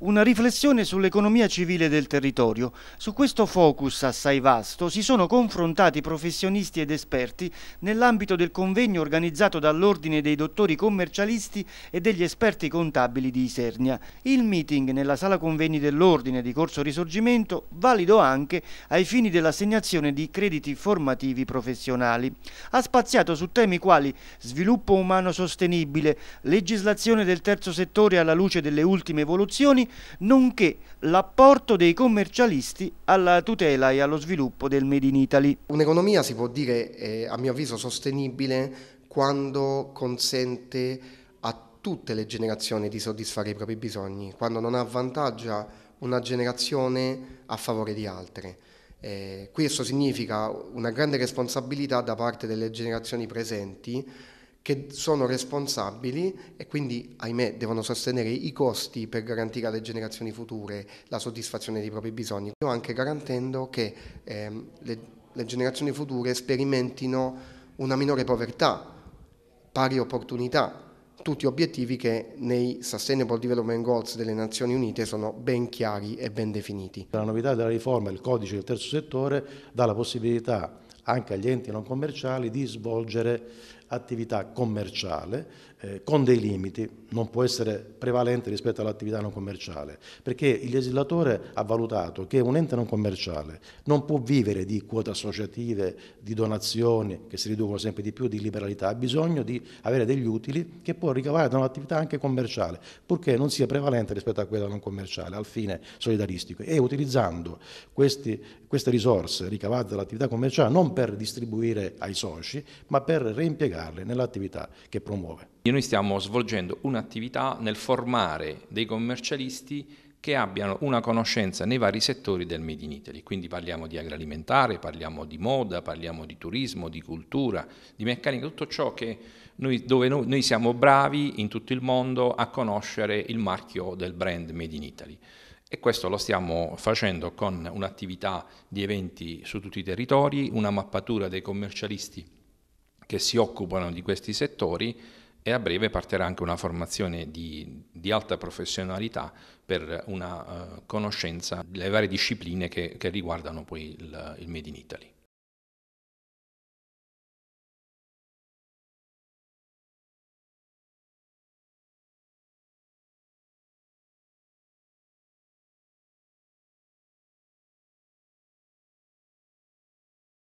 una riflessione sull'economia civile del territorio. Su questo focus assai vasto si sono confrontati professionisti ed esperti nell'ambito del convegno organizzato dall'Ordine dei Dottori Commercialisti e degli Esperti Contabili di Isernia. Il meeting nella sala convegni dell'Ordine di Corso Risorgimento valido anche ai fini dell'assegnazione di crediti formativi professionali. Ha spaziato su temi quali sviluppo umano sostenibile, legislazione del terzo settore alla luce delle ultime evoluzioni nonché l'apporto dei commercialisti alla tutela e allo sviluppo del Made in Italy. Un'economia si può dire, eh, a mio avviso, sostenibile quando consente a tutte le generazioni di soddisfare i propri bisogni, quando non avvantaggia una generazione a favore di altre. Eh, questo significa una grande responsabilità da parte delle generazioni presenti che sono responsabili e quindi, ahimè, devono sostenere i costi per garantire alle generazioni future la soddisfazione dei propri bisogni, anche garantendo che ehm, le, le generazioni future sperimentino una minore povertà, pari opportunità, tutti obiettivi che nei Sustainable Development Goals delle Nazioni Unite sono ben chiari e ben definiti. La novità della riforma, il codice del terzo settore, dà la possibilità anche agli enti non commerciali di svolgere attività commerciale eh, con dei limiti, non può essere prevalente rispetto all'attività non commerciale, perché il legislatore ha valutato che un ente non commerciale non può vivere di quote associative, di donazioni che si riducono sempre di più, di liberalità, ha bisogno di avere degli utili che può ricavare da un'attività anche commerciale, purché non sia prevalente rispetto a quella non commerciale, al fine solidaristico. E utilizzando questi, queste risorse ricavate dall'attività commerciale non per distribuire ai soci, ma per reimpiegare impiegare nell'attività che promuove. Noi stiamo svolgendo un'attività nel formare dei commercialisti che abbiano una conoscenza nei vari settori del Made in Italy, quindi parliamo di agroalimentare, parliamo di moda, parliamo di turismo, di cultura, di meccanica, tutto ciò che noi, dove noi, noi siamo bravi in tutto il mondo a conoscere il marchio del brand Made in Italy e questo lo stiamo facendo con un'attività di eventi su tutti i territori, una mappatura dei commercialisti che si occupano di questi settori e a breve partirà anche una formazione di, di alta professionalità per una uh, conoscenza delle varie discipline che, che riguardano poi il, il Made in Italy.